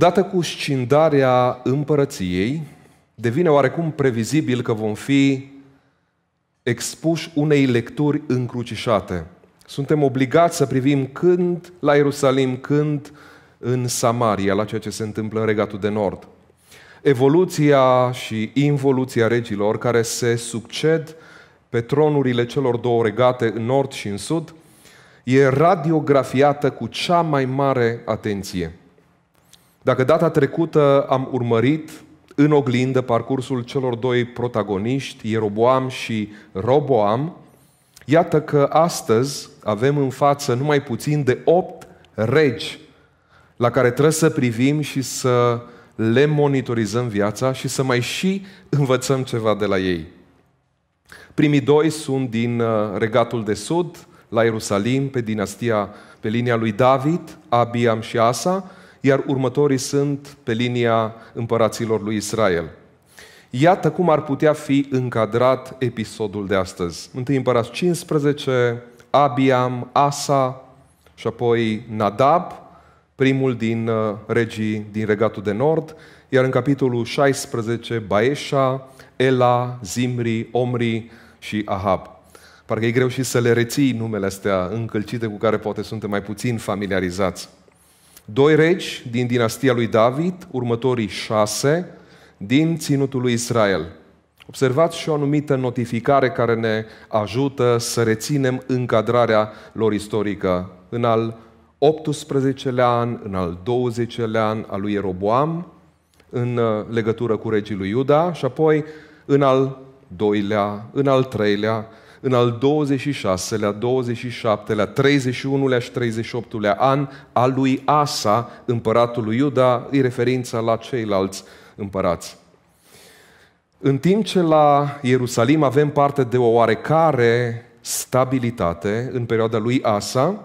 Odată cu scindarea împărăției, devine oarecum previzibil că vom fi expuși unei lecturi încrucișate. Suntem obligați să privim când la Ierusalim, când în Samaria, la ceea ce se întâmplă în Regatul de Nord. Evoluția și involuția regilor care se succed pe tronurile celor două regate în nord și în sud, e radiografiată cu cea mai mare atenție. Dacă data trecută am urmărit în oglindă parcursul celor doi protagoniști, Ieroboam și Roboam, iată că astăzi avem în față numai puțin de opt regi la care trebuie să privim și să le monitorizăm viața și să mai și învățăm ceva de la ei. Primii doi sunt din uh, regatul de sud, la Ierusalim, pe dinastia, pe linia lui David, Abiam și Asa, iar următorii sunt pe linia împăraților lui Israel. Iată cum ar putea fi încadrat episodul de astăzi. Întâi împărați 15, Abiam, Asa și apoi Nadab, primul din uh, regii din regatul de nord, iar în capitolul 16, Baesha, Ela, Zimri, Omri și Ahab. Parcă e greu și să le reții numele astea încălcite cu care poate suntem mai puțin familiarizați doi regi din dinastia lui David, următorii șase din ținutul lui Israel. Observați și o anumită notificare care ne ajută să reținem încadrarea lor istorică. În al 18-lea an, în al 20-lea an al lui Ieroboam, în uh, legătură cu regii lui Iuda, și apoi în al doilea, în al treilea, în al 26-lea, 27-lea, 31-lea și 38-lea an al lui Asa, împăratul lui Iuda, e referința la ceilalți împărați. În timp ce la Ierusalim avem parte de o oarecare stabilitate în perioada lui Asa,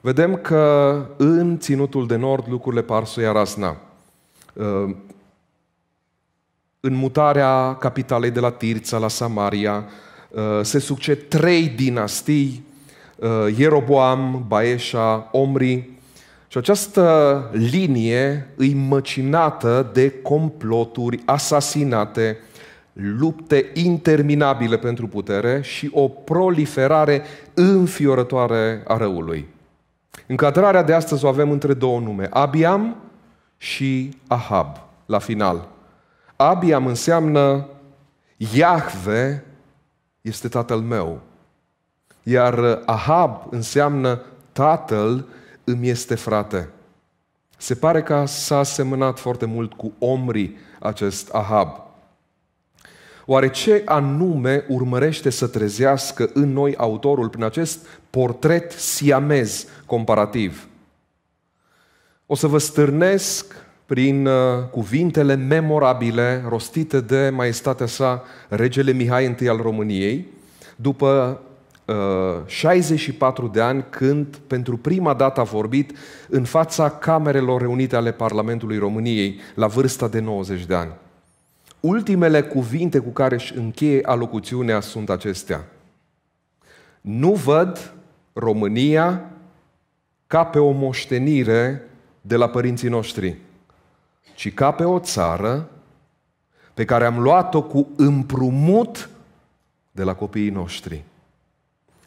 vedem că în Ținutul de Nord lucrurile par să ia rasna. Uh, în mutarea capitalei de la Tirța la Samaria, Uh, se succed trei dinastii, uh, Ieroboam, Baeșa, Omri. Și această linie îi măcinată de comploturi, asasinate, lupte interminabile pentru putere și o proliferare înfiorătoare a răului. Încadrarea de astăzi o avem între două nume, Abiam și Ahab, la final. Abiam înseamnă Iahve este tatăl meu. Iar uh, Ahab înseamnă tatăl îmi este frate. Se pare că s-a asemănat foarte mult cu omrii acest Ahab. Oare ce anume urmărește să trezească în noi autorul prin acest portret siamez comparativ? O să vă stârnesc prin uh, cuvintele memorabile rostite de maestatea sa, regele Mihai I al României, după 64 uh, de ani când pentru prima dată a vorbit în fața Camerelor Reunite ale Parlamentului României la vârsta de 90 de ani. Ultimele cuvinte cu care își încheie alocuțiunea sunt acestea. Nu văd România ca pe o moștenire de la părinții noștri ci ca pe o țară pe care am luat-o cu împrumut de la copiii noștri.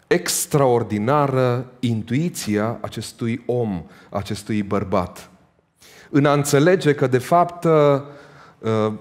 Extraordinară intuiția acestui om, acestui bărbat. În a înțelege că, de fapt, uh,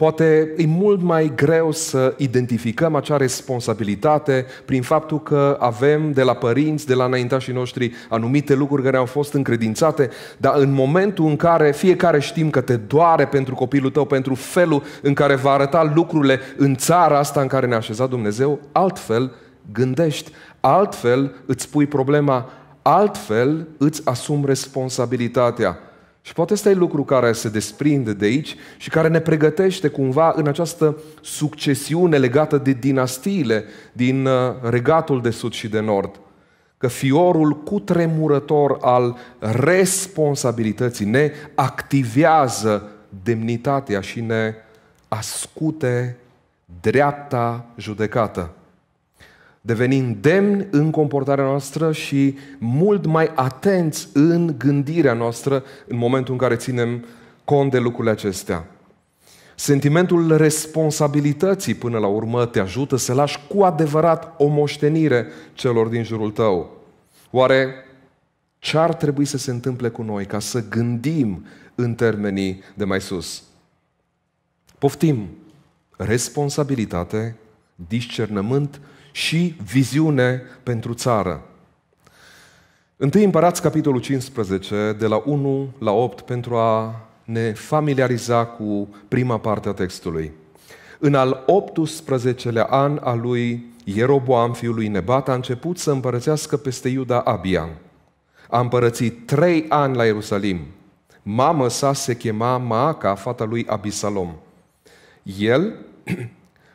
Poate e mult mai greu să identificăm acea responsabilitate prin faptul că avem de la părinți, de la înaintașii noștri, anumite lucruri care au fost încredințate, dar în momentul în care fiecare știm că te doare pentru copilul tău, pentru felul în care va arăta lucrurile în țara asta în care ne-a așezat Dumnezeu, altfel gândești, altfel îți pui problema, altfel îți asumi responsabilitatea. Și poate ăsta e lucru care se desprinde de aici și care ne pregătește cumva în această succesiune legată de dinastiile din uh, regatul de sud și de nord. Că fiorul cutremurător al responsabilității ne activează demnitatea și ne ascute dreapta judecată devenim demni în comportarea noastră și mult mai atenți în gândirea noastră în momentul în care ținem cont de lucrurile acestea. Sentimentul responsabilității, până la urmă, te ajută să lași cu adevărat o moștenire celor din jurul tău. Oare ce ar trebui să se întâmple cu noi ca să gândim în termenii de mai sus? Poftim responsabilitate, discernământ și viziune pentru țară. 1 Împărați, capitolul 15, de la 1 la 8, pentru a ne familiariza cu prima parte a textului. În al 18-lea an al lui Ieroboam, fiul lui Nebat, a început să împărățească peste Iuda Abia. A împărățit trei ani la Ierusalim. Mamă sa se chema Maaca, fata lui Abisalom. El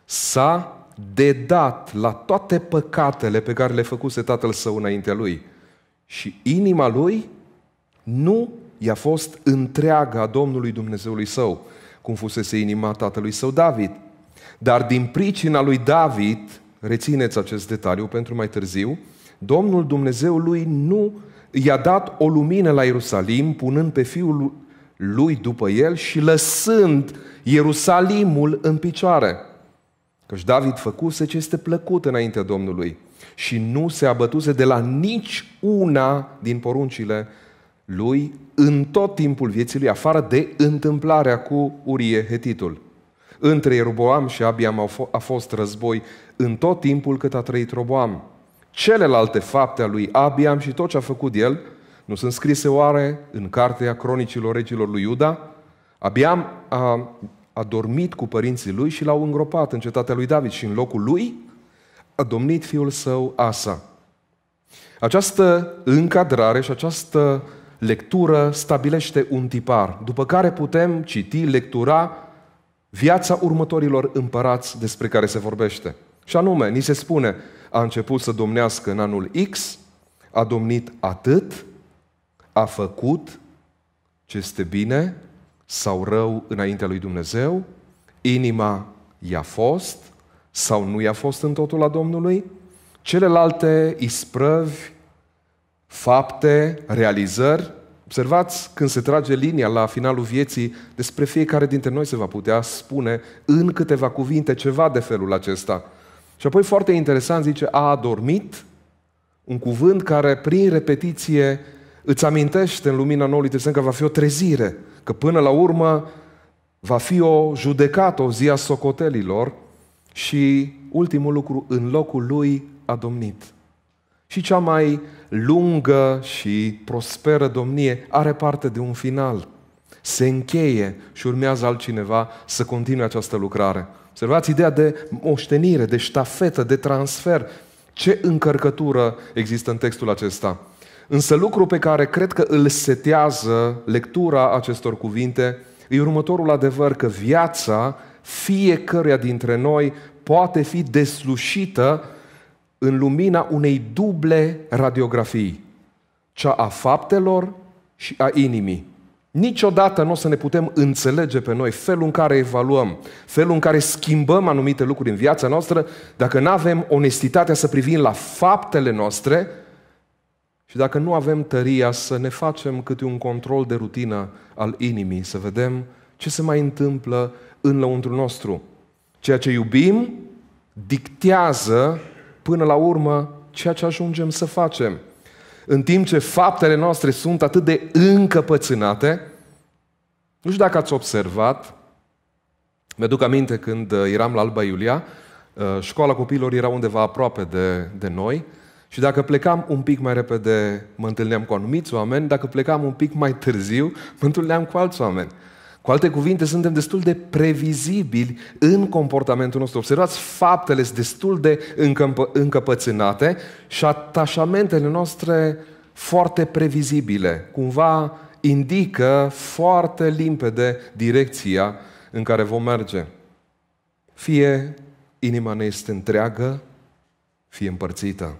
s-a de dat la toate păcatele pe care le făcuse tatăl său înaintea lui. Și inima lui nu i-a fost întreaga a Domnului Dumnezeului său, cum fusese inima tatălui său David. Dar din pricina lui David, rețineți acest detaliu pentru mai târziu, Domnul Dumnezeu lui nu i-a dat o lumină la Ierusalim, punând pe fiul lui după el și lăsând Ierusalimul în picioare. Căci David făcuse ce este plăcut înaintea Domnului și nu se abătuse de la nici una din poruncile lui în tot timpul vieții lui, afară de întâmplarea cu Urie Hetitul. Între Ieruboam și Abiam a fost război în tot timpul cât a trăit Roboam. Celelalte fapte a lui Abiam și tot ce a făcut el nu sunt scrise oare în cartea cronicilor regilor lui Iuda? Abiam a a dormit cu părinții lui și l-au îngropat în cetatea lui David și în locul lui a domnit fiul său Asa. Această încadrare și această lectură stabilește un tipar, după care putem citi, lectura viața următorilor împărați despre care se vorbește. Și anume, ni se spune, a început să domnească în anul X, a domnit atât, a făcut ce este bine sau rău înaintea lui Dumnezeu, inima i-a fost sau nu i-a fost în totul la Domnului, celelalte isprăvi, fapte, realizări. Observați, când se trage linia la finalul vieții, despre fiecare dintre noi se va putea spune în câteva cuvinte ceva de felul acesta. Și apoi foarte interesant zice, a adormit, un cuvânt care prin repetiție îți amintește în lumina noului Testament că va fi o trezire. Că până la urmă va fi o judecată, o zi a socotelilor și ultimul lucru, în locul lui a domnit. Și cea mai lungă și prosperă domnie are parte de un final. Se încheie și urmează altcineva să continue această lucrare. Observați ideea de moștenire, de ștafetă, de transfer. Ce încărcătură există în textul acesta? Însă lucru pe care cred că îl setează lectura acestor cuvinte e următorul adevăr că viața fiecăruia dintre noi poate fi deslușită în lumina unei duble radiografii, cea a faptelor și a inimii. Niciodată nu o să ne putem înțelege pe noi felul în care evaluăm, felul în care schimbăm anumite lucruri în viața noastră, dacă nu avem onestitatea să privim la faptele noastre și dacă nu avem tăria să ne facem câte un control de rutină al inimii, să vedem ce se mai întâmplă în lăuntru nostru. Ceea ce iubim dictează până la urmă ceea ce ajungem să facem. În timp ce faptele noastre sunt atât de încăpățânate, nu știu dacă ați observat, mi-aduc aminte când uh, eram la Alba Iulia, uh, școala copiilor era undeva aproape de, de noi și dacă plecam un pic mai repede, mă întâlneam cu anumiți oameni, dacă plecam un pic mai târziu, mă întâlneam cu alți oameni. Cu alte cuvinte, suntem destul de previzibili în comportamentul nostru. Observați, faptele sunt destul de încăpă- încăpățânate și atașamentele noastre foarte previzibile. Cumva indică foarte limpede direcția în care vom merge. Fie inima ne este întreagă, fie împărțită.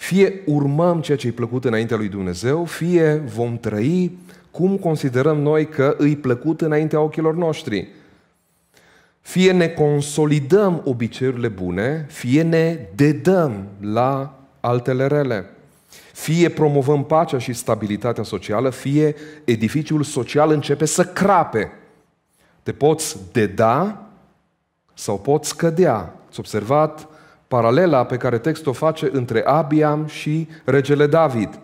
Fie urmăm ceea ce i plăcut înaintea lui Dumnezeu, fie vom trăi cum considerăm noi că îi plăcut înaintea ochilor noștri. Fie ne consolidăm obiceiurile bune, fie ne dedăm la altele rele. Fie promovăm pacea și stabilitatea socială, fie edificiul social începe să crape. Te poți deda sau poți cădea. Ați observat paralela pe care textul o face între Abiam și regele David.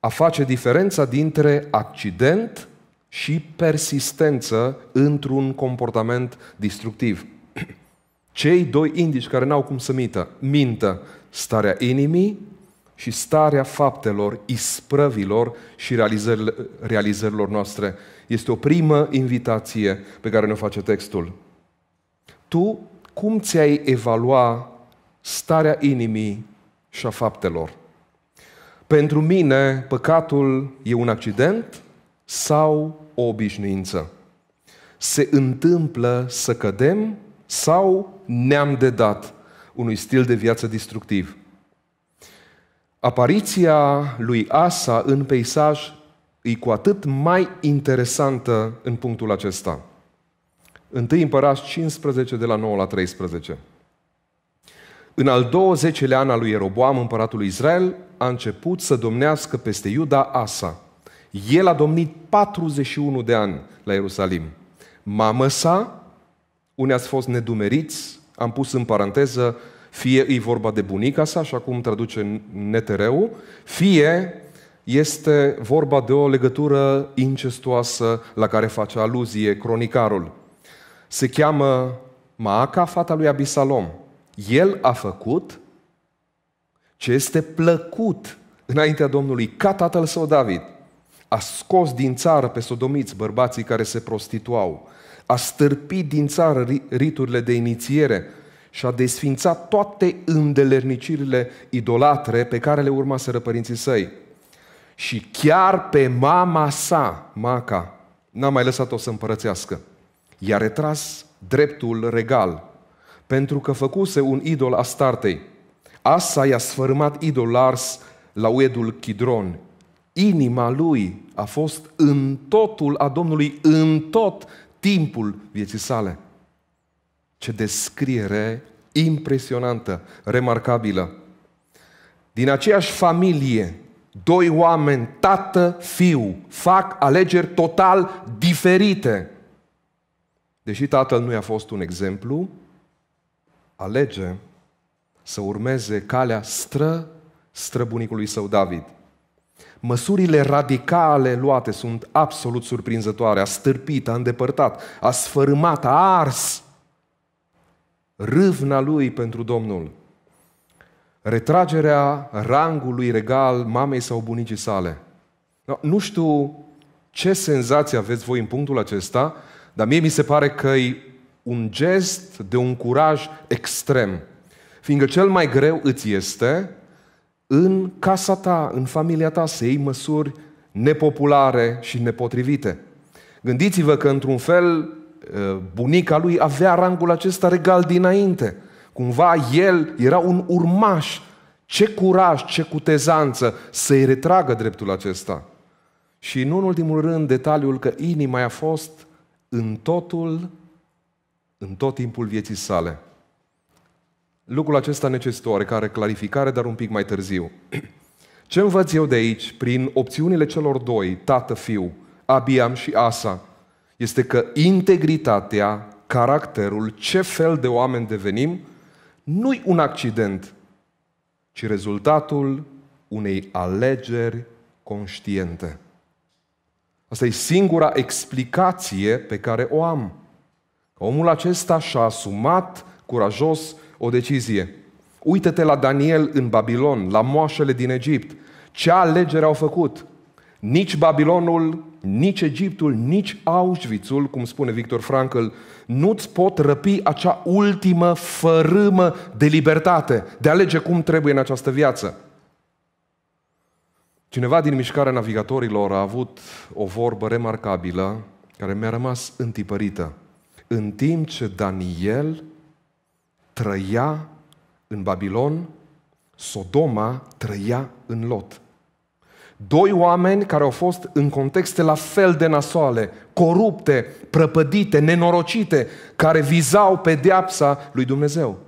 A face diferența dintre accident și persistență într-un comportament destructiv. Cei doi indici care n-au cum să mită, mintă starea inimii și starea faptelor, isprăvilor și realizărilor noastre. Este o primă invitație pe care ne-o face textul. Tu cum ți-ai evalua starea inimii și a faptelor? Pentru mine, păcatul e un accident sau o obișnuință? Se întâmplă să cădem sau ne-am dedat unui stil de viață destructiv? Apariția lui Asa în peisaj e cu atât mai interesantă în punctul acesta – Întâi Împărați 15, de la 9 la 13. În al 20-lea an al lui Ieroboam, împăratul Israel, a început să domnească peste Iuda Asa. El a domnit 41 de ani la Ierusalim. Mamă sa, unii ați fost nedumeriți, am pus în paranteză, fie e vorba de bunica sa, așa cum traduce netereu, fie este vorba de o legătură incestuoasă la care face aluzie cronicarul se cheamă Maaca, fata lui Abisalom. El a făcut ce este plăcut înaintea Domnului, ca tatăl său David. A scos din țară pe sodomiți bărbații care se prostituau, a stârpit din țară riturile de inițiere și a desfințat toate îndelernicirile idolatre pe care le urmaseră părinții săi. Și chiar pe mama sa, Maca, n-a mai lăsat-o să împărățească i-a retras dreptul regal, pentru că făcuse un idol startei. Asa i-a sfărâmat idol ars la uedul Chidron. Inima lui a fost în totul a Domnului, în tot timpul vieții sale. Ce descriere impresionantă, remarcabilă. Din aceeași familie, doi oameni, tată, fiu, fac alegeri total diferite. Deși tatăl nu i-a fost un exemplu, alege să urmeze calea stră străbunicului său David. Măsurile radicale luate sunt absolut surprinzătoare. A stârpit, a îndepărtat, a sfărâmat, a ars râvna lui pentru Domnul. Retragerea rangului regal mamei sau bunicii sale. Nu știu ce senzație aveți voi în punctul acesta, dar mie mi se pare că e un gest de un curaj extrem. Fiindcă cel mai greu îți este în casa ta, în familia ta, să iei măsuri nepopulare și nepotrivite. Gândiți-vă că, într-un fel, uh, bunica lui avea rangul acesta regal dinainte. Cumva el era un urmaș. Ce curaj, ce cutezanță să-i retragă dreptul acesta. Și, nu în ultimul rând, detaliul că inima a fost în totul, în tot timpul vieții sale. Lucrul acesta necesită oarecare clarificare, dar un pic mai târziu. Ce învăț eu de aici, prin opțiunile celor doi, tată, fiu, Abiam și Asa, este că integritatea, caracterul, ce fel de oameni devenim, nu-i un accident, ci rezultatul unei alegeri conștiente. Asta e singura explicație pe care o am. Omul acesta și-a asumat curajos o decizie. Uită-te la Daniel în Babilon, la moașele din Egipt. Ce alegere au făcut? Nici Babilonul, nici Egiptul, nici Auschwitzul, cum spune Victor Frankl, nu-ți pot răpi acea ultimă fărâmă de libertate, de alege cum trebuie în această viață. Cineva din mișcarea navigatorilor a avut o vorbă remarcabilă care mi-a rămas întipărită. În timp ce Daniel trăia în Babilon, Sodoma trăia în Lot. Doi oameni care au fost în contexte la fel de nasoale, corupte, prăpădite, nenorocite, care vizau pedeapsa lui Dumnezeu.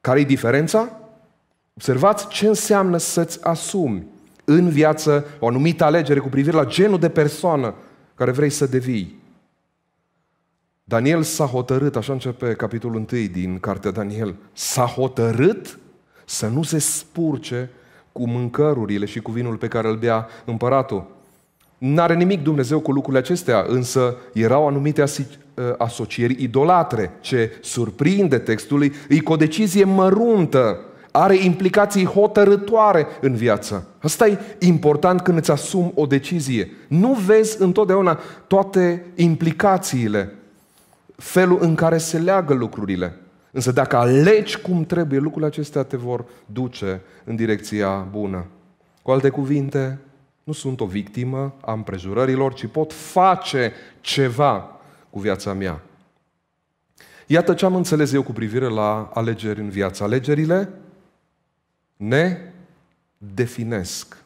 Care-i diferența? Observați ce înseamnă să-ți asumi în viață o anumită alegere cu privire la genul de persoană care vrei să devii. Daniel s-a hotărât, așa începe capitolul 1 din cartea Daniel, s-a hotărât să nu se spurce cu mâncărurile și cu vinul pe care îl bea împăratul. N-are nimic Dumnezeu cu lucrurile acestea, însă erau anumite ă, asocieri idolatre, ce surprinde textului, e cu o decizie măruntă are implicații hotărătoare în viață. Asta e important când îți asumi o decizie. Nu vezi întotdeauna toate implicațiile, felul în care se leagă lucrurile. Însă dacă alegi cum trebuie, lucrurile acestea te vor duce în direcția bună. Cu alte cuvinte, nu sunt o victimă a împrejurărilor, ci pot face ceva cu viața mea. Iată ce am înțeles eu cu privire la alegeri în viață. Alegerile ne definesc.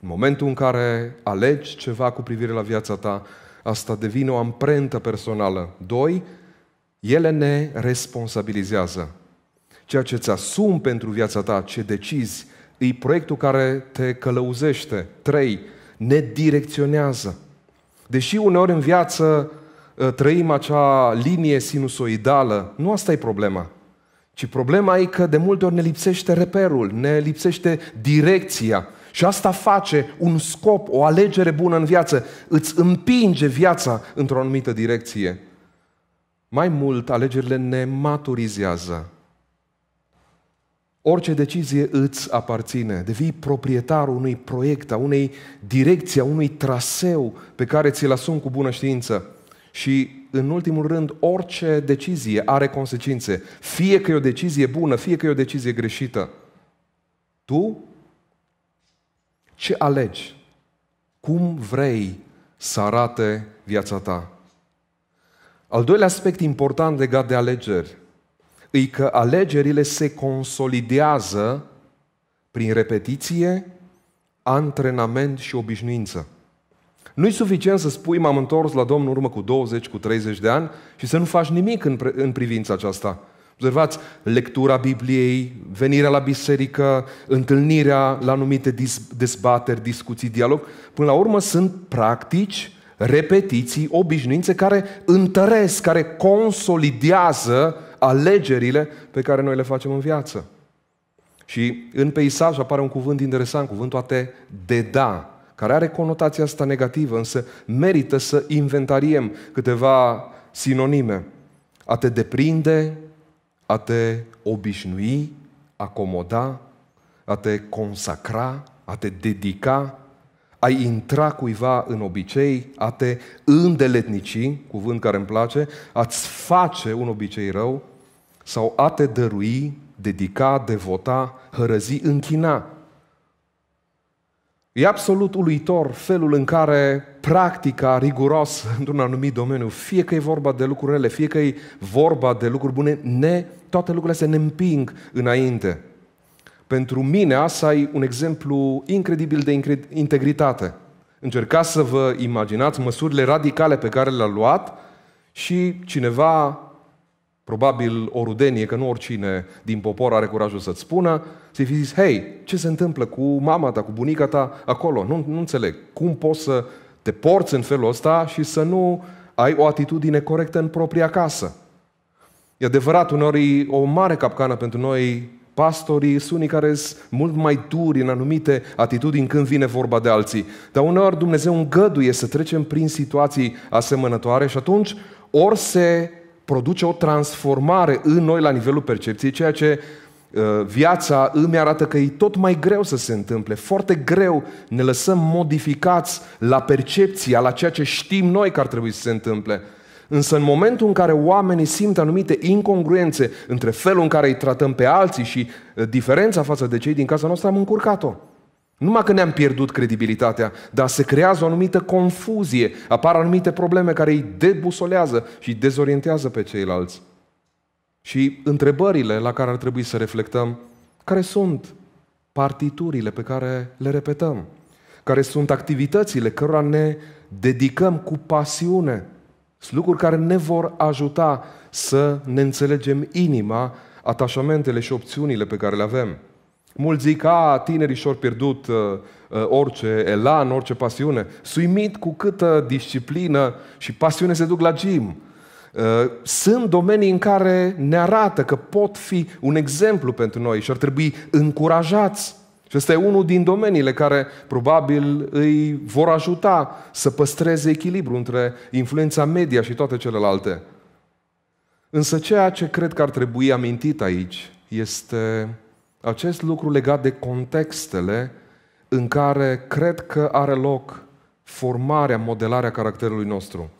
În momentul în care alegi ceva cu privire la viața ta, asta devine o amprentă personală. Doi, ele ne responsabilizează. Ceea ce îți asumi pentru viața ta, ce decizi, e proiectul care te călăuzește. Trei, ne direcționează. Deși uneori în viață ă, trăim acea linie sinusoidală, nu asta e problema. Ci problema e că de multe ori ne lipsește reperul, ne lipsește direcția. Și asta face un scop, o alegere bună în viață. Îți împinge viața într-o anumită direcție. Mai mult, alegerile ne maturizează. Orice decizie îți aparține. Devii proprietarul unui proiect, a unei direcții, a unui traseu pe care ți-l asumi cu bună știință. Și în ultimul rând, orice decizie are consecințe. Fie că e o decizie bună, fie că e o decizie greșită. Tu ce alegi? Cum vrei să arate viața ta? Al doilea aspect important legat de alegeri e că alegerile se consolidează prin repetiție, antrenament și obișnuință. Nu-i suficient să spui, m-am întors la Domnul în urmă cu 20, cu 30 de ani și să nu faci nimic în, în privința aceasta. Observați, lectura Bibliei, venirea la biserică, întâlnirea la anumite dezbateri, discuții, dialog, până la urmă sunt practici, repetiții, obișnuințe care întăresc, care consolidează alegerile pe care noi le facem în viață. Și în peisaj apare un cuvânt interesant, cuvântul a te deda care are conotația asta negativă, însă merită să inventariem câteva sinonime. A te deprinde, a te obișnui, acomoda, a te consacra, a te dedica, a intra cuiva în obicei, a te îndeletnici, cuvânt care îmi place, a-ți face un obicei rău, sau a te dărui, dedica, devota, hărăzi, închina. E absolut uluitor felul în care practica riguros într-un anumit domeniu, fie că e vorba de lucruri rele, fie că e vorba de lucruri bune, ne, toate lucrurile se ne împing înainte. Pentru mine asta e un exemplu incredibil de integritate. Încercați să vă imaginați măsurile radicale pe care le-a luat și cineva probabil o rudenie, că nu oricine din popor are curajul să-ți spună, să-i fi zis, hei, ce se întâmplă cu mama ta, cu bunica ta acolo? Nu, nu înțeleg. Cum poți să te porți în felul ăsta și să nu ai o atitudine corectă în propria casă? E adevărat, uneori e o mare capcană pentru noi pastorii sunt unii care sunt mult mai duri în anumite atitudini când vine vorba de alții. Dar uneori Dumnezeu îngăduie să trecem prin situații asemănătoare și atunci ori se produce o transformare în noi la nivelul percepției, ceea ce uh, viața îmi arată că e tot mai greu să se întâmple. Foarte greu ne lăsăm modificați la percepția, la ceea ce știm noi că ar trebui să se întâmple. Însă în momentul în care oamenii simt anumite incongruențe între felul în care îi tratăm pe alții și uh, diferența față de cei din casa noastră, am încurcat-o. Numai că ne-am pierdut credibilitatea, dar se creează o anumită confuzie, apar anumite probleme care îi debusolează și îi dezorientează pe ceilalți. Și întrebările la care ar trebui să reflectăm, care sunt partiturile pe care le repetăm? Care sunt activitățile cărora ne dedicăm cu pasiune? Sunt lucruri care ne vor ajuta să ne înțelegem inima, atașamentele și opțiunile pe care le avem. Mulți zic, a, tinerii și-au pierdut uh, uh, orice elan, orice pasiune. Suimit cu câtă disciplină și pasiune se duc la gym. Uh, sunt domenii în care ne arată că pot fi un exemplu pentru noi și ar trebui încurajați. Și ăsta e unul din domeniile care probabil îi vor ajuta să păstreze echilibru între influența media și toate celelalte. Însă ceea ce cred că ar trebui amintit aici este acest lucru legat de contextele în care cred că are loc formarea, modelarea caracterului nostru.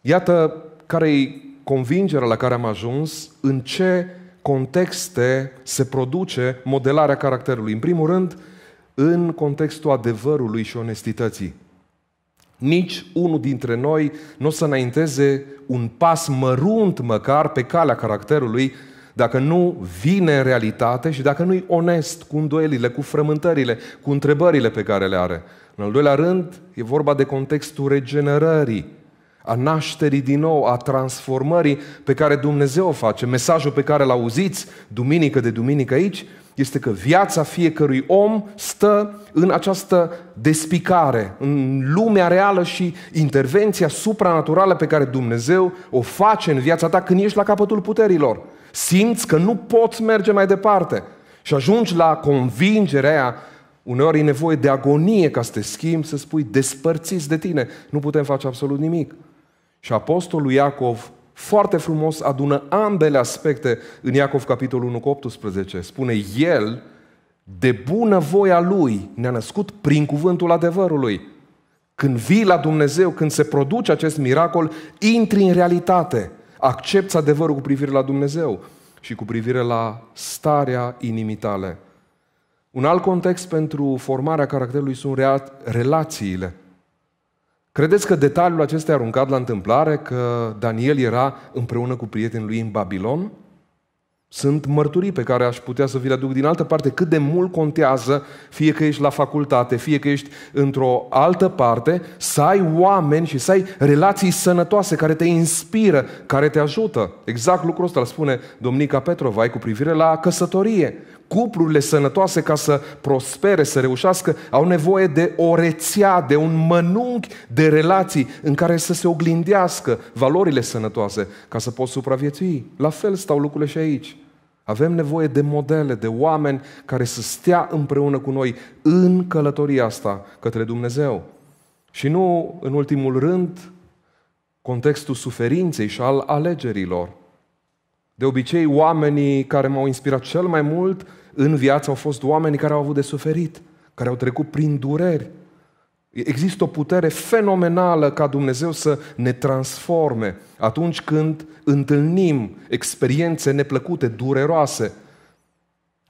Iată care e convingerea la care am ajuns, în ce contexte se produce modelarea caracterului. În primul rând, în contextul adevărului și onestității. Nici unul dintre noi nu o să înainteze un pas mărunt măcar pe calea caracterului dacă nu vine în realitate și dacă nu-i onest cu îndoielile, cu frământările, cu întrebările pe care le are. În al doilea rând, e vorba de contextul regenerării, a nașterii din nou, a transformării pe care Dumnezeu o face. Mesajul pe care îl auziți duminică de duminică aici este că viața fiecărui om stă în această despicare, în lumea reală și intervenția supranaturală pe care Dumnezeu o face în viața ta când ești la capătul puterilor simți că nu poți merge mai departe și ajungi la convingerea aia, uneori e nevoie de agonie ca să te schimbi, să spui despărțiți de tine, nu putem face absolut nimic. Și apostolul Iacov foarte frumos adună ambele aspecte în Iacov capitolul 1 cu 18. Spune, el de bună voia lui ne-a născut prin cuvântul adevărului. Când vii la Dumnezeu, când se produce acest miracol, intri în realitate – accepți adevărul cu privire la Dumnezeu și cu privire la starea inimii tale. Un alt context pentru formarea caracterului sunt relațiile. Credeți că detaliul acesta e aruncat la întâmplare, că Daniel era împreună cu prietenul lui în Babilon? Sunt mărturii pe care aș putea să vi le aduc din altă parte, cât de mult contează, fie că ești la facultate, fie că ești într-o altă parte, să ai oameni și să ai relații sănătoase care te inspiră, care te ajută. Exact lucrul ăsta îl spune domnica Petrovai cu privire la căsătorie. Cuplurile sănătoase ca să prospere, să reușească, au nevoie de o rețea, de un mănunchi de relații în care să se oglindească valorile sănătoase ca să poți supraviețui. La fel stau lucrurile și aici. Avem nevoie de modele, de oameni care să stea împreună cu noi în călătoria asta către Dumnezeu. Și nu, în ultimul rând, contextul suferinței și al alegerilor. De obicei, oamenii care m-au inspirat cel mai mult în viață au fost oamenii care au avut de suferit, care au trecut prin dureri, Există o putere fenomenală ca Dumnezeu să ne transforme atunci când întâlnim experiențe neplăcute, dureroase,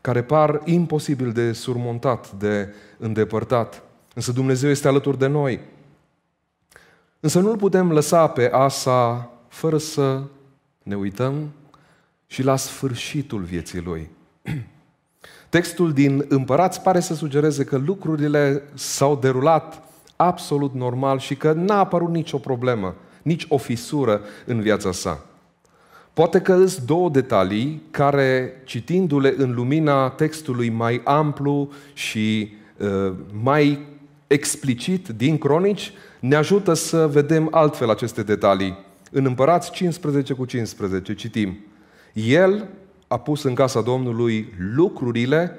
care par imposibil de surmontat, de îndepărtat. Însă Dumnezeu este alături de noi. Însă nu-L putem lăsa pe asa fără să ne uităm și la sfârșitul vieții Lui. Textul din Împărați pare să sugereze că lucrurile s-au derulat absolut normal și că n-a apărut nicio problemă, nici o fisură în viața sa. Poate că sunt două detalii care, citindu-le în lumina textului mai amplu și uh, mai explicit din cronici, ne ajută să vedem altfel aceste detalii. În Împărați 15 cu 15 citim, El a pus în casa Domnului lucrurile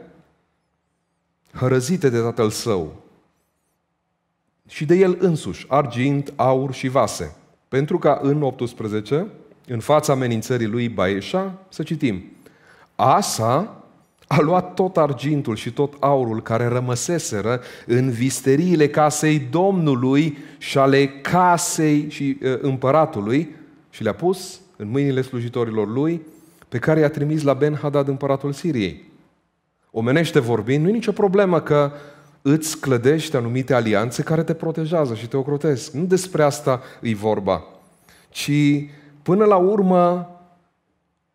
hărăzite de tatăl său, și de el însuși, argint, aur și vase. Pentru ca în 18, în fața amenințării lui Baeșa, să citim. Asa a luat tot argintul și tot aurul care rămăseseră în visteriile casei Domnului și ale casei și împăratului și le-a pus în mâinile slujitorilor lui pe care i-a trimis la Ben-Hadad, împăratul Siriei. Omenește vorbind, nu e nicio problemă că îți clădești anumite alianțe care te protejează și te ocrotesc. Nu despre asta e vorba, ci până la urmă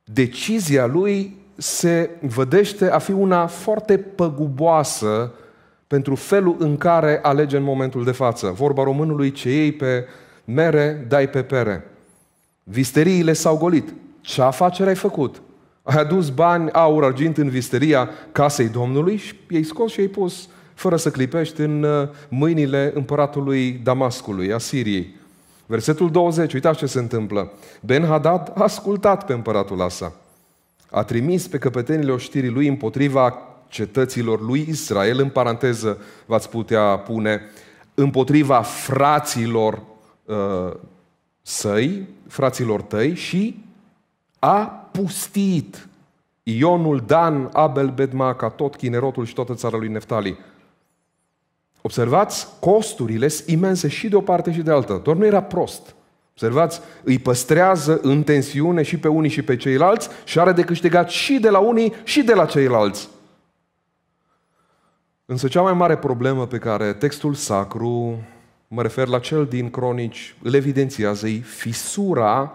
decizia lui se vădește a fi una foarte păguboasă pentru felul în care alege în momentul de față. Vorba românului, ce iei pe mere, dai pe pere. Visteriile s-au golit. Ce afacere ai făcut? Ai adus bani, aur, argint în visteria casei Domnului și i-ai scos și i-ai pus fără să clipești în uh, mâinile împăratului Damascului, a Versetul 20, uitați ce se întâmplă. Ben-Hadad a ascultat pe împăratul Asa. A trimis pe căpetenile oștirii lui împotriva cetăților lui Israel, în paranteză v-ați putea pune, împotriva fraților uh, săi, fraților tăi și a pustit Ionul, Dan, Abel, Bedmaca, tot Chinerotul și toată țara lui Neftali. Observați, costurile sunt imense și de o parte și de alta. Doar nu era prost. Observați, îi păstrează în tensiune și pe unii și pe ceilalți și are de câștigat și de la unii și de la ceilalți. Însă cea mai mare problemă pe care textul sacru, mă refer la cel din cronici, îl evidențiază, e fisura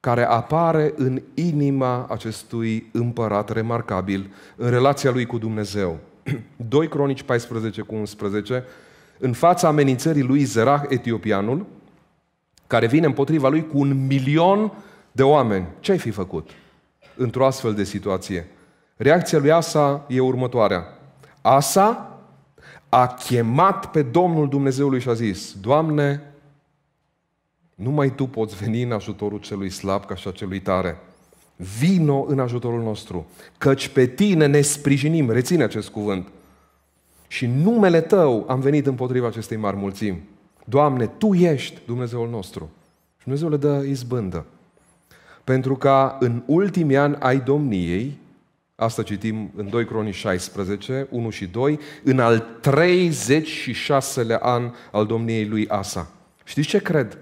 care apare în inima acestui împărat remarcabil, în relația lui cu Dumnezeu. 2 Cronici 14 cu 11, în fața amenințării lui Zerah etiopianul, care vine împotriva lui cu un milion de oameni. Ce ai fi făcut într-o astfel de situație? Reacția lui Asa e următoarea. Asa a chemat pe Domnul Dumnezeului și a zis, Doamne, numai Tu poți veni în ajutorul celui slab ca și a celui tare. Vino în ajutorul nostru, căci pe tine ne sprijinim, reține acest cuvânt. Și numele tău am venit împotriva acestei mari mulțimi. Doamne, Tu ești Dumnezeul nostru. Și Dumnezeu le dă izbândă. Pentru că în ultimii ani ai domniei, asta citim în 2 Cronii 16, 1 și 2, în al 36-lea an al domniei lui Asa. Știți ce cred?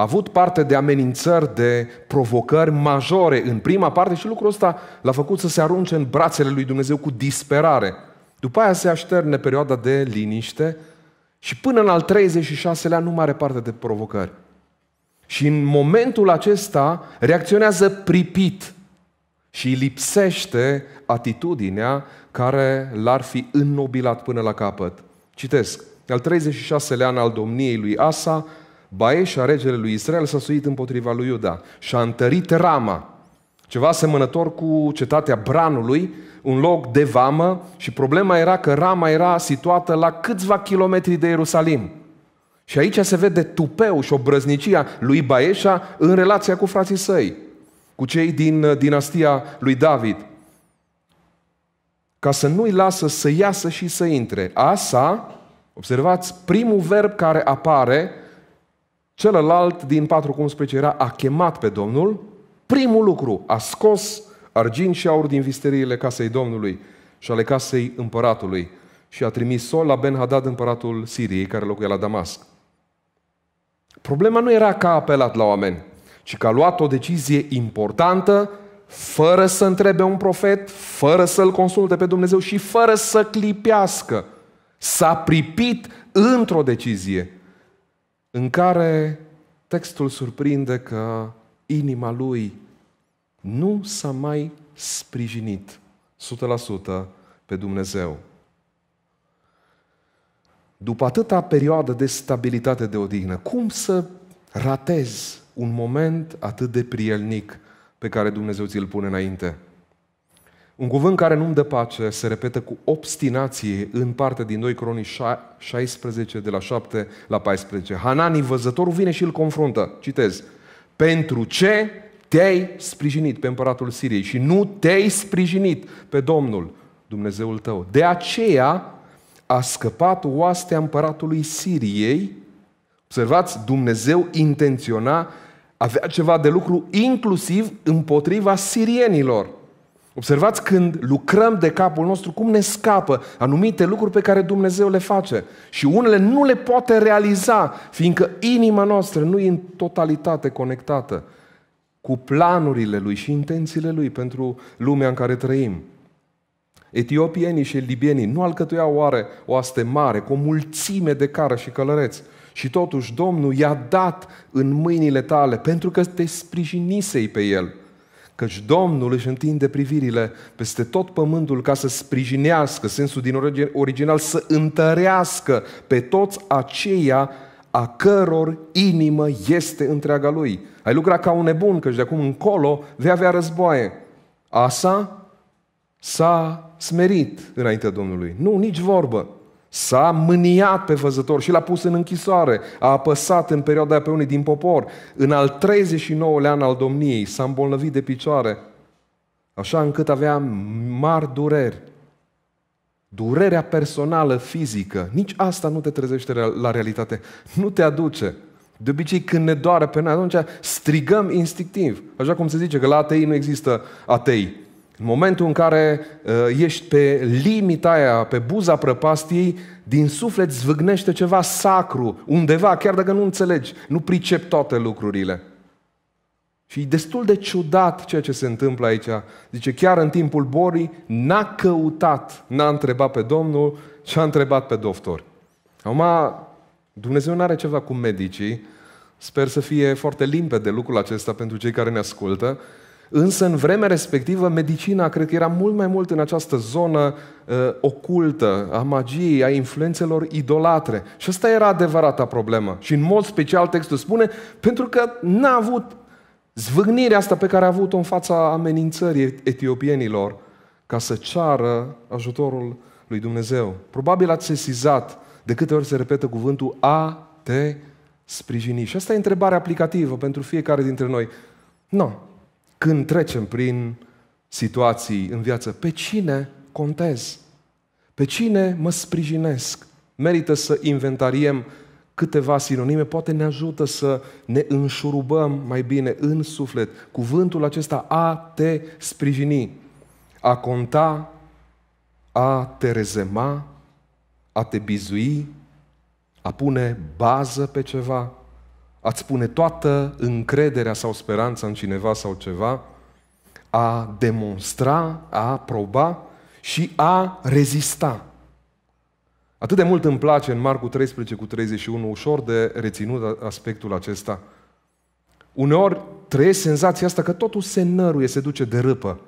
a avut parte de amenințări, de provocări majore în prima parte și lucrul ăsta l-a făcut să se arunce în brațele lui Dumnezeu cu disperare. După aia se așterne perioada de liniște și până în al 36-lea nu mai are parte de provocări. Și în momentul acesta reacționează pripit și îi lipsește atitudinea care l-ar fi înnobilat până la capăt. Citesc, al 36-lea an al domniei lui Asa, Baeșa, regele lui Israel, s-a suit împotriva lui Iuda și a întărit Rama, ceva asemănător cu cetatea Branului, un loc de vamă și problema era că Rama era situată la câțiva kilometri de Ierusalim. Și aici se vede tupeu și obrăznicia lui Baeșa în relația cu frații săi, cu cei din uh, dinastia lui David. Ca să nu-i lasă să iasă și să intre. Asa, observați, primul verb care apare Celălalt din 4,11 era a chemat pe Domnul. Primul lucru, a scos argint și aur din visteriile casei Domnului și ale casei împăratului și a trimis-o la Ben-Hadad, împăratul Siriei, care locuia la Damasc. Problema nu era că a apelat la oameni, ci că a luat o decizie importantă, fără să întrebe un profet, fără să-l consulte pe Dumnezeu și fără să clipească. S-a pripit într-o decizie în care textul surprinde că inima lui nu s-a mai sprijinit 100% pe Dumnezeu. După atâta perioadă de stabilitate de odihnă, cum să ratez un moment atât de prielnic pe care Dumnezeu ți-l pune înainte? Un cuvânt care nu-mi dă pace se repetă cu obstinație în parte din 2 Cronici 16, de la 7 la 14. Hanani, văzătorul, vine și îl confruntă. Citez. Pentru ce te-ai sprijinit pe împăratul Siriei și nu te-ai sprijinit pe Domnul Dumnezeul tău. De aceea a scăpat oastea împăratului Siriei. Observați, Dumnezeu intenționa avea ceva de lucru inclusiv împotriva sirienilor. Observați când lucrăm de capul nostru, cum ne scapă anumite lucruri pe care Dumnezeu le face. Și unele nu le poate realiza, fiindcă inima noastră nu e în totalitate conectată cu planurile lui și intențiile lui pentru lumea în care trăim. Etiopienii și libienii nu alcătuiau oare o aste mare, cu o mulțime de cară și călăreți. Și totuși Domnul i-a dat în mâinile tale pentru că te sprijinisei pe el – căci Domnul își întinde privirile peste tot pământul ca să sprijinească, sensul din original, să întărească pe toți aceia a căror inimă este întreaga lui. Ai lucrat ca un nebun, căci de acum încolo vei avea războaie. Asa s-a smerit înaintea Domnului. Nu, nici vorbă. S-a mâniat pe văzător și l-a pus în închisoare. A apăsat în perioada aia pe unii din popor. În al 39-lea an al domniei s-a îmbolnăvit de picioare. Așa încât avea mari dureri. Durerea personală, fizică, nici asta nu te trezește la realitate. Nu te aduce. De obicei, când ne doare pe noi, atunci strigăm instinctiv. Așa cum se zice că la atei nu există atei. În momentul în care uh, ești pe limita aia, pe buza prăpastiei, din suflet zvâgnește ceva sacru, undeva, chiar dacă nu înțelegi, nu pricep toate lucrurile. Și e destul de ciudat ceea ce se întâmplă aici. Zice, chiar în timpul borii n-a căutat, n-a întrebat pe Domnul și a întrebat pe doctor. Acum, Dumnezeu nu are ceva cu medicii, Sper să fie foarte limpede lucrul acesta pentru cei care ne ascultă, Însă în vremea respectivă medicina cred că era mult mai mult în această zonă uh, ocultă, a magiei, a influențelor idolatre. Și asta era adevărata problemă. Și în mod special textul spune, pentru că n-a avut zvâgnirea asta pe care a avut-o în fața amenințării etiopienilor ca să ceară ajutorul lui Dumnezeu. Probabil ați sesizat de câte ori se repetă cuvântul a te sprijini. Și asta e întrebarea aplicativă pentru fiecare dintre noi. Nu, când trecem prin situații în viață, pe cine contez? Pe cine mă sprijinesc? Merită să inventariem câteva sinonime, poate ne ajută să ne înșurubăm mai bine în suflet. Cuvântul acesta, a te sprijini, a conta, a te rezema, a te bizui, a pune bază pe ceva ați pune toată încrederea sau speranța în cineva sau ceva, a demonstra, a proba și a rezista. Atât de mult îmi place în Marcu 13 cu 31, ușor de reținut aspectul acesta. Uneori trăiesc senzația asta că totul se năruie, se duce de râpă.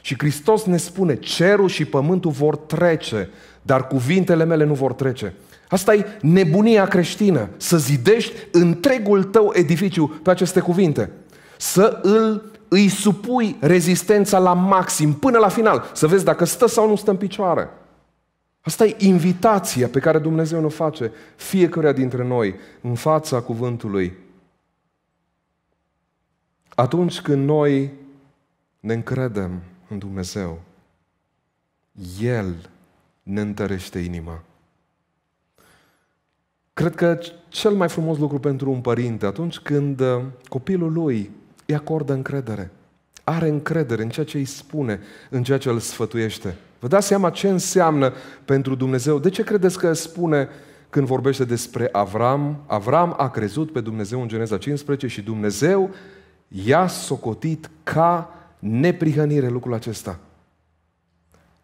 Și Hristos ne spune, cerul și pământul vor trece, dar cuvintele mele nu vor trece. Asta e nebunia creștină, să zidești întregul tău edificiu pe aceste cuvinte. Să îl îi supui rezistența la maxim, până la final, să vezi dacă stă sau nu stă în picioare. Asta e invitația pe care Dumnezeu ne face fiecăruia dintre noi în fața cuvântului. Atunci când noi ne încredem în Dumnezeu, El ne întărește inima. Cred că cel mai frumos lucru pentru un părinte atunci când uh, copilul lui îi acordă încredere, are încredere în ceea ce îi spune, în ceea ce îl sfătuiește. Vă dați seama ce înseamnă pentru Dumnezeu? De ce credeți că spune când vorbește despre Avram? Avram a crezut pe Dumnezeu în Geneza 15 și Dumnezeu i-a socotit ca neprihănire lucrul acesta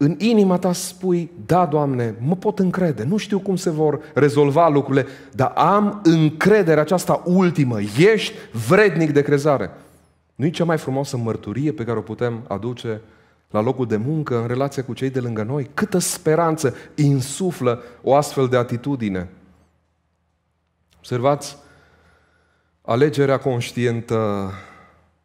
în inima ta spui, da, Doamne, mă pot încrede, nu știu cum se vor rezolva lucrurile, dar am încredere. aceasta ultimă, ești vrednic de crezare. Nu e cea mai frumoasă mărturie pe care o putem aduce la locul de muncă, în relație cu cei de lângă noi? Câtă speranță insuflă o astfel de atitudine? Observați, alegerea conștientă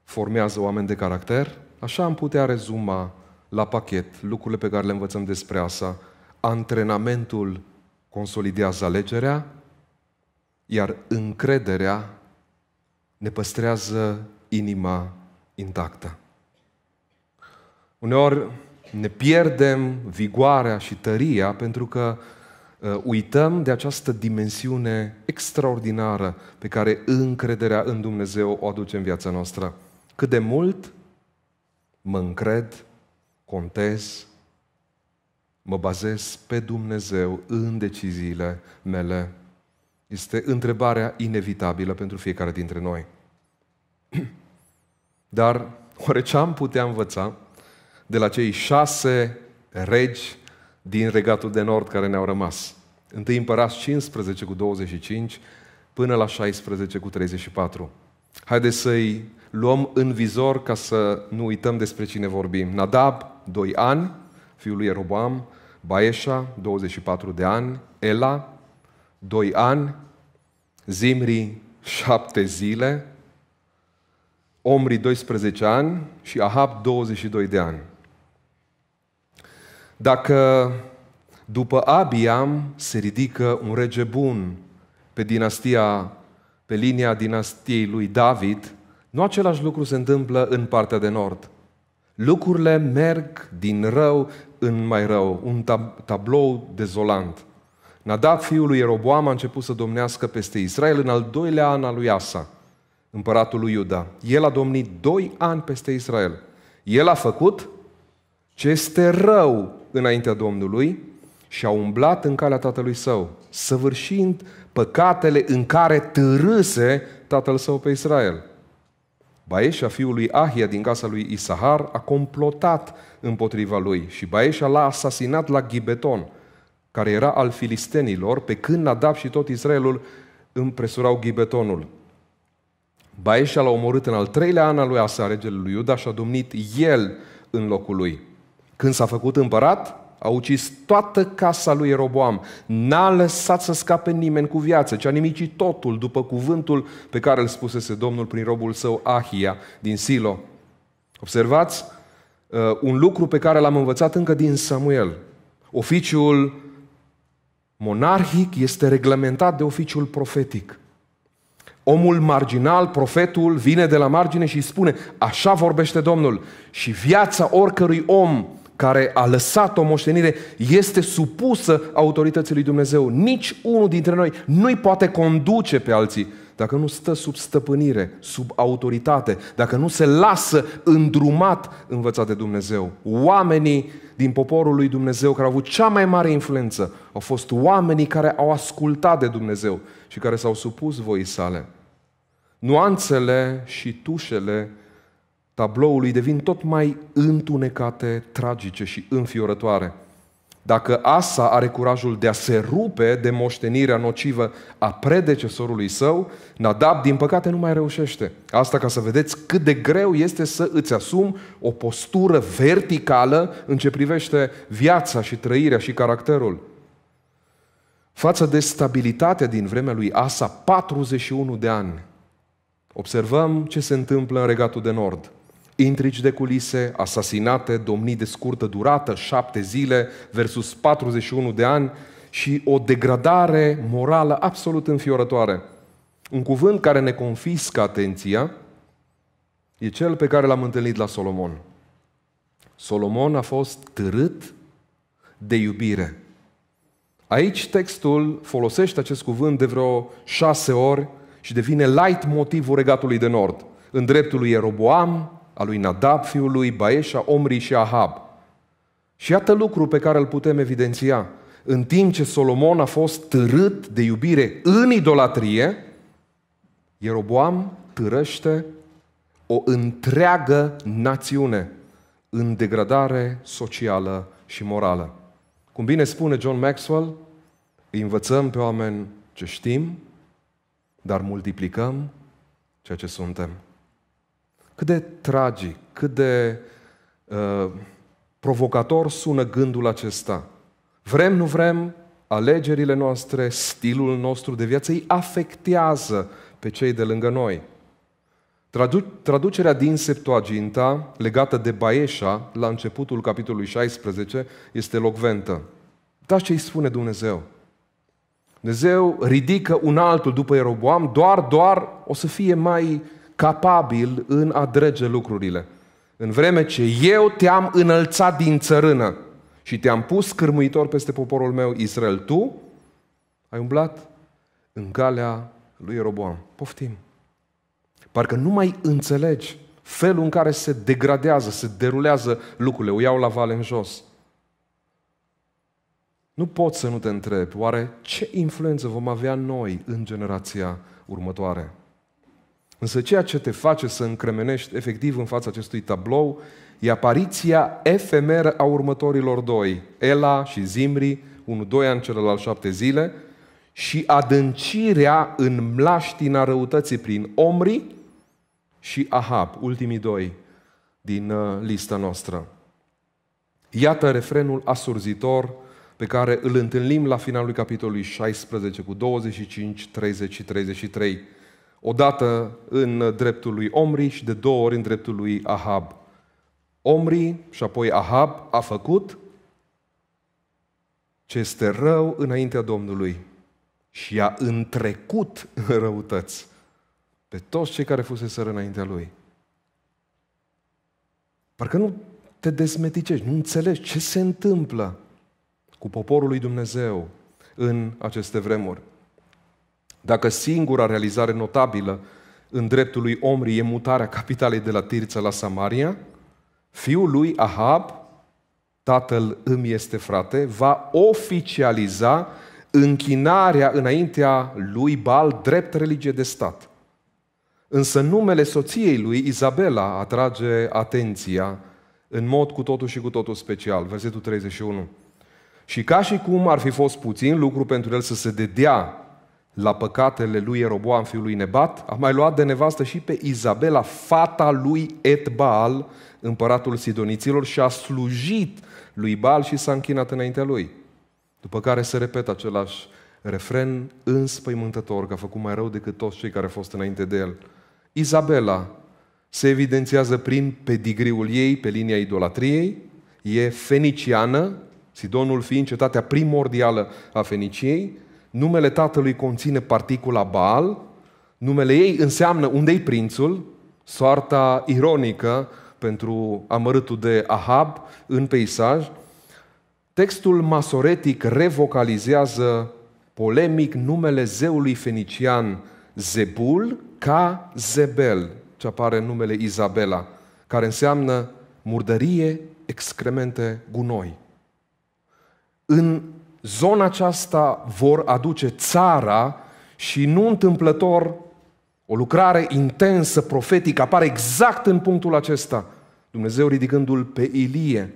formează oameni de caracter, așa am putea rezuma la pachet lucrurile pe care le învățăm despre asta. Antrenamentul consolidează alegerea, iar încrederea ne păstrează inima intactă. Uneori ne pierdem vigoarea și tăria pentru că uh, uităm de această dimensiune extraordinară pe care încrederea în Dumnezeu o aduce în viața noastră. Cât de mult mă încred contez, mă bazez pe Dumnezeu în deciziile mele? Este întrebarea inevitabilă pentru fiecare dintre noi. Dar oare ce am putea învăța de la cei șase regi din regatul de nord care ne-au rămas? Întâi împărați 15 cu 25 până la 16 cu 34. Haideți să-i luăm în vizor ca să nu uităm despre cine vorbim. Nadab, 2 ani, fiul lui Eroboam, Baeșa, 24 de ani, Ela, 2 ani, Zimri, 7 zile, Omri, 12 ani și Ahab, 22 de ani. Dacă după Abiam se ridică un rege bun pe dinastia, pe linia dinastiei lui David, nu același lucru se întâmplă în partea de nord. Lucrurile merg din rău în mai rău, un tab- tablou dezolant. Nadab, fiul lui Ieroboam, a început să domnească peste Israel în al doilea an al lui Asa, împăratul lui Iuda. El a domnit doi ani peste Israel. El a făcut ce este rău înaintea Domnului și a umblat în calea tatălui său, săvârșind păcatele în care târâse tatăl său pe Israel. Baeșa, fiul lui Ahia din casa lui Isahar, a complotat împotriva lui și Baeșa l-a asasinat la Ghibeton, care era al filistenilor, pe când Nadab și tot Israelul împresurau Ghibetonul. Baeșa l-a omorât în al treilea an al lui Asa, regele lui Iuda, și a domnit el în locul lui. Când s-a făcut împărat, a ucis toată casa lui Eroboam, n-a lăsat să scape nimeni cu viață, ci a nimicit totul după cuvântul pe care îl spusese Domnul prin robul său Ahia din Silo. Observați uh, un lucru pe care l-am învățat încă din Samuel. Oficiul monarhic este reglementat de oficiul profetic. Omul marginal, profetul, vine de la margine și spune, așa vorbește Domnul. Și viața oricărui om care a lăsat o moștenire este supusă autorității lui Dumnezeu. Nici unul dintre noi nu-i poate conduce pe alții dacă nu stă sub stăpânire, sub autoritate, dacă nu se lasă îndrumat învățat de Dumnezeu. Oamenii din poporul lui Dumnezeu care au avut cea mai mare influență au fost oamenii care au ascultat de Dumnezeu și care s-au supus voii sale. Nuanțele și tușele tabloului devin tot mai întunecate, tragice și înfiorătoare. Dacă Asa are curajul de a se rupe de moștenirea nocivă a predecesorului său, Nadab, din păcate, nu mai reușește. Asta ca să vedeți cât de greu este să îți asumi o postură verticală în ce privește viața și trăirea și caracterul. Față de stabilitatea din vremea lui Asa, 41 de ani, observăm ce se întâmplă în regatul de nord – intrigi de culise, asasinate, domnii de scurtă durată, șapte zile versus 41 de ani și o degradare morală absolut înfiorătoare. Un cuvânt care ne confiscă atenția e cel pe care l-am întâlnit la Solomon. Solomon a fost târât de iubire. Aici textul folosește acest cuvânt de vreo șase ori și devine light motivul regatului de nord. În dreptul lui Eroboam, a lui Nadab, fiul lui Baeșa, Omri și Ahab. Și iată lucru pe care îl putem evidenția. În timp ce Solomon a fost târât de iubire în idolatrie, Ieroboam târăște o întreagă națiune în degradare socială și morală. Cum bine spune John Maxwell, îi învățăm pe oameni ce știm, dar multiplicăm ceea ce suntem. Cât de tragic, cât de uh, provocator sună gândul acesta. Vrem, nu vrem, alegerile noastre, stilul nostru de viață îi afectează pe cei de lângă noi. Tradu- traducerea din Septuaginta, legată de Baieșa, la începutul capitolului 16, este locventă. Da ce îi spune Dumnezeu. Dumnezeu ridică un altul după Ieroboam, doar, doar o să fie mai capabil în a drege lucrurile. În vreme ce eu te-am înălțat din țărână și te-am pus cârmuitor peste poporul meu Israel, tu ai umblat în calea lui Roboam. Poftim! Parcă nu mai înțelegi felul în care se degradează, se derulează lucrurile. O iau la vale în jos. Nu pot să nu te întreb, oare ce influență vom avea noi în generația următoare? Însă ceea ce te face să încremenești efectiv în fața acestui tablou e apariția efemeră a următorilor doi, Ela și Zimri, unul doi ani celălalt șapte zile, și adâncirea în mlaștina răutății prin Omri și Ahab, ultimii doi din uh, lista noastră. Iată refrenul asurzitor pe care îl întâlnim la finalul capitolului 16 cu 25, 30 și 33 odată în dreptul lui Omri și de două ori în dreptul lui Ahab. Omri și apoi Ahab a făcut ce este rău înaintea Domnului și a întrecut în răutăți pe toți cei care fusese înaintea lui. Parcă nu te desmeticești, nu înțelegi ce se întâmplă cu poporul lui Dumnezeu în aceste vremuri. Dacă singura realizare notabilă în dreptul lui Omri e mutarea capitalei de la Tirță la Samaria, fiul lui Ahab, tatăl îmi este frate, va oficializa închinarea înaintea lui Bal drept religie de stat. Însă numele soției lui, Izabela, atrage atenția în mod cu totul și cu totul special. Versetul 31. Și ca și cum ar fi fost puțin lucru pentru el să se dedea la păcatele lui Eroboam, fiul lui Nebat, a mai luat de nevastă și pe Izabela, fata lui Etbal, împăratul Sidoniților, și a slujit lui Baal și s-a închinat înaintea lui. După care se repetă același refren înspăimântător, că a făcut mai rău decât toți cei care au fost înainte de el. Izabela se evidențiază prin pedigriul ei, pe linia idolatriei, e feniciană, Sidonul fiind cetatea primordială a Feniciei, numele tatălui conține particula Baal, numele ei înseamnă unde-i prințul, soarta ironică pentru amărâtul de Ahab în peisaj. Textul masoretic revocalizează polemic numele zeului fenician Zebul ca Zebel, ce apare în numele Izabela, care înseamnă murdărie, excremente, gunoi. În zona aceasta vor aduce țara și nu întâmplător o lucrare intensă, profetică, apare exact în punctul acesta. Dumnezeu ridicându-l pe Ilie.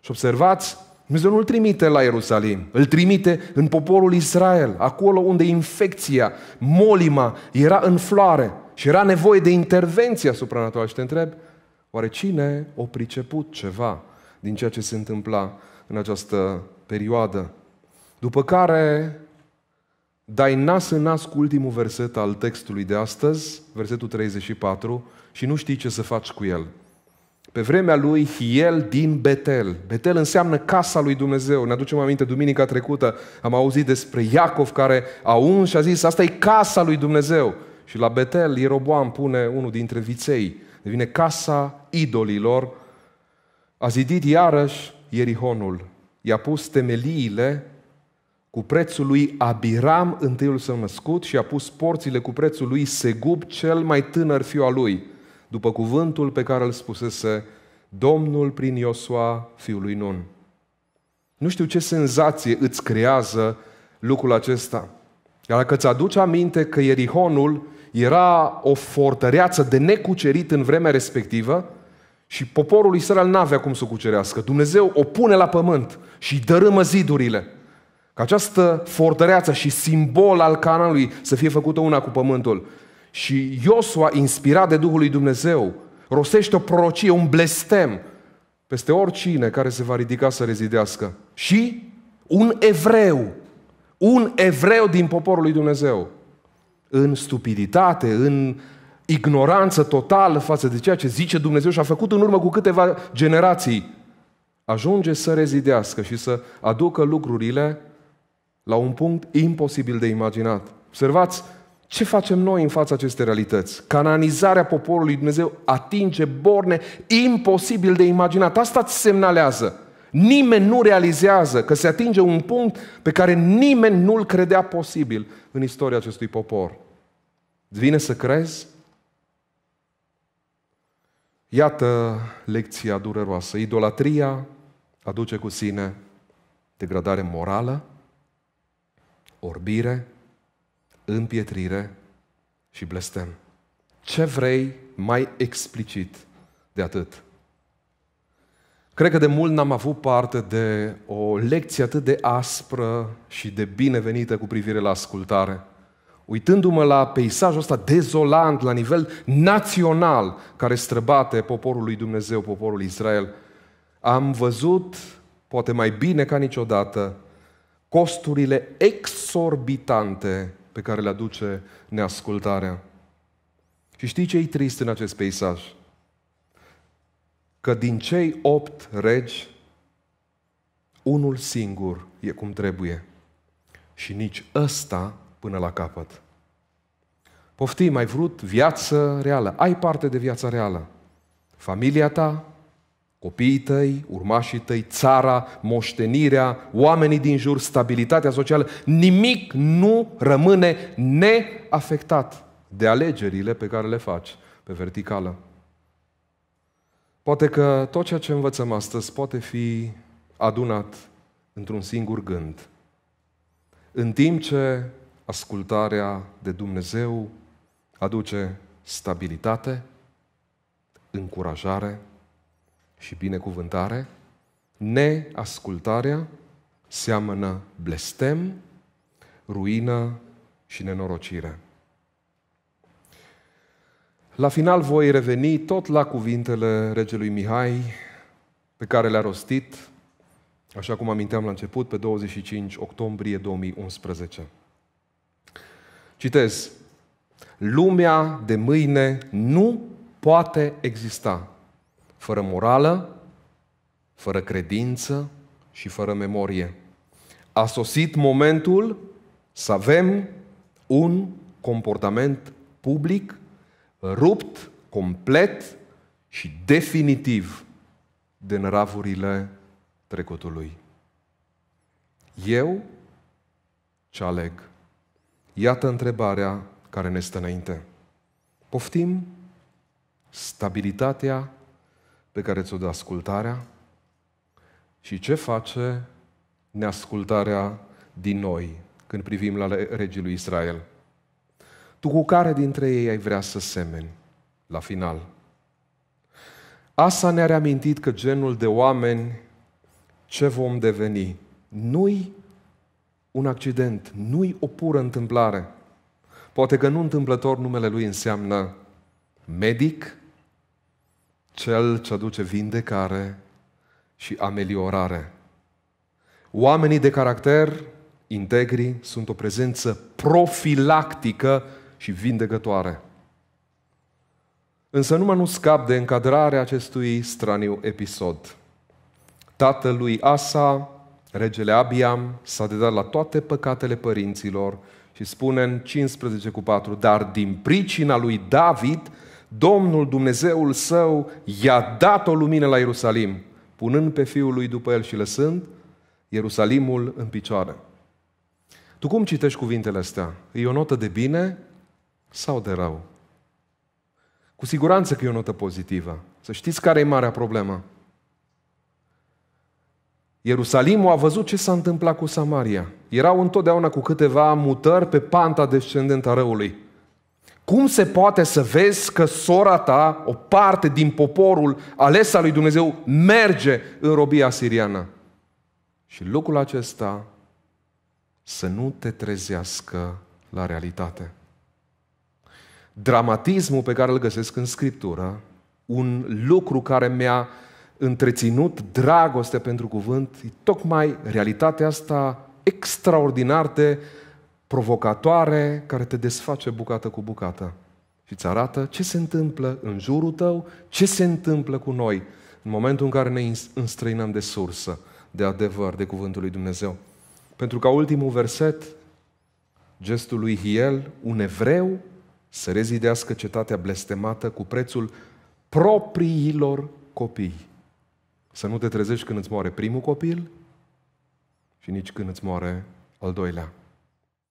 Și observați, Dumnezeu nu-l trimite la Ierusalim, îl trimite în poporul Israel, acolo unde infecția, molima era în floare și era nevoie de intervenția supranaturală. Și te întreb, oare cine o priceput ceva din ceea ce se întâmpla în această perioadă? După care dai nas în nas cu ultimul verset al textului de astăzi, versetul 34, și nu știi ce să faci cu el. Pe vremea lui Hiel din Betel. Betel înseamnă casa lui Dumnezeu. Ne aducem aminte, duminica trecută am auzit despre Iacov care a uns și a zis, asta e casa lui Dumnezeu. Și la Betel, Ieroboam pune unul dintre viței, devine casa idolilor. A zidit iarăși Ierihonul, i-a pus temeliile cu prețul lui Abiram, întâiul său născut, și a pus porțile cu prețul lui Segub, cel mai tânăr fiu al lui, după cuvântul pe care îl spusese Domnul prin Iosua, fiul lui Nun. Nu știu ce senzație îți creează lucrul acesta. Iar dacă îți aduci aminte că Ierihonul era o fortăreață de necucerit în vremea respectivă și poporul Israel n-avea cum să o cucerească. Dumnezeu o pune la pământ și dărâmă zidurile. Ca această fortăreață și simbol al canalului să fie făcută una cu pământul. Și Iosua, inspirat de Duhul lui Dumnezeu, rosește o prorocie, un blestem peste oricine care se va ridica să rezidească. Și un evreu, un evreu din poporul lui Dumnezeu, în stupiditate, în ignoranță totală față de ceea ce zice Dumnezeu și a făcut în urmă cu câteva generații, ajunge să rezidească și să aducă lucrurile la un punct imposibil de imaginat. Observați ce facem noi în fața acestei realități. Cananizarea poporului Dumnezeu atinge borne imposibil de imaginat. Asta îți semnalează. Nimeni nu realizează că se atinge un punct pe care nimeni nu-l credea posibil în istoria acestui popor. Îți vine să crezi? Iată lecția dureroasă. Idolatria aduce cu sine degradare morală, orbire, împietrire și blestem. Ce vrei mai explicit de atât? Cred că de mult n-am avut parte de o lecție atât de aspră și de binevenită cu privire la ascultare. Uitându-mă la peisajul ăsta dezolant la nivel național care străbate poporul lui Dumnezeu, poporul Israel, am văzut, poate mai bine ca niciodată, costurile exorbitante pe care le aduce neascultarea. Și știi ce e trist în acest peisaj? Că din cei opt regi, unul singur e cum trebuie. Și nici ăsta până la capăt. Poftim, ai vrut viață reală, ai parte de viața reală. Familia ta, copiii tăi, urmașii tăi, țara, moștenirea, oamenii din jur, stabilitatea socială, nimic nu rămâne neafectat de alegerile pe care le faci pe verticală. Poate că tot ceea ce învățăm astăzi poate fi adunat într-un singur gând. În timp ce ascultarea de Dumnezeu aduce stabilitate, încurajare, și binecuvântare, neascultarea seamănă blestem, ruină și nenorocire. La final voi reveni tot la cuvintele regelui Mihai pe care le-a rostit, așa cum aminteam la început, pe 25 octombrie 2011. Citez. Lumea de mâine nu poate exista fără morală, fără credință și fără memorie. A sosit momentul să avem un comportament public rupt complet și definitiv de năravurile trecutului. Eu ce aleg? Iată întrebarea care ne stă înainte. Poftim stabilitatea pe care ți-o dă ascultarea și ce face neascultarea din noi când privim la regii lui Israel. Tu cu care dintre ei ai vrea să semeni la final? Asta ne-a reamintit că genul de oameni ce vom deveni nu-i un accident, nu-i o pură întâmplare. Poate că nu întâmplător numele lui înseamnă medic, cel ce aduce vindecare și ameliorare. Oamenii de caracter integri sunt o prezență profilactică și vindecătoare. Însă numai nu scap de încadrarea acestui straniu episod. Tatălui Asa, regele Abiam, s-a dedat la toate păcatele părinților și spune în 15 cu 4, dar din pricina lui David, Domnul Dumnezeul său i-a dat o lumină la Ierusalim, punând pe fiul lui după el și lăsând Ierusalimul în picioare. Tu cum citești cuvintele astea? E o notă de bine sau de rău? Cu siguranță că e o notă pozitivă. Să știți care e marea problemă. Ierusalimul a văzut ce s-a întâmplat cu Samaria. Erau întotdeauna cu câteva mutări pe panta descendentă a răului. Cum se poate să vezi că sora ta, o parte din poporul ales al lui Dumnezeu, merge în robia siriană? Și lucrul acesta să nu te trezească la realitate. Dramatismul pe care îl găsesc în Scriptură, un lucru care mi-a întreținut dragoste pentru cuvânt, e tocmai realitatea asta extraordinar de provocatoare care te desface bucată cu bucată și îți arată ce se întâmplă în jurul tău, ce se întâmplă cu noi în momentul în care ne înstrăinăm de sursă, de adevăr, de cuvântul lui Dumnezeu. Pentru ca ultimul verset, gestul lui Hiel, un evreu să rezidească cetatea blestemată cu prețul propriilor copii. Să nu te trezești când îți moare primul copil și nici când îți moare al doilea.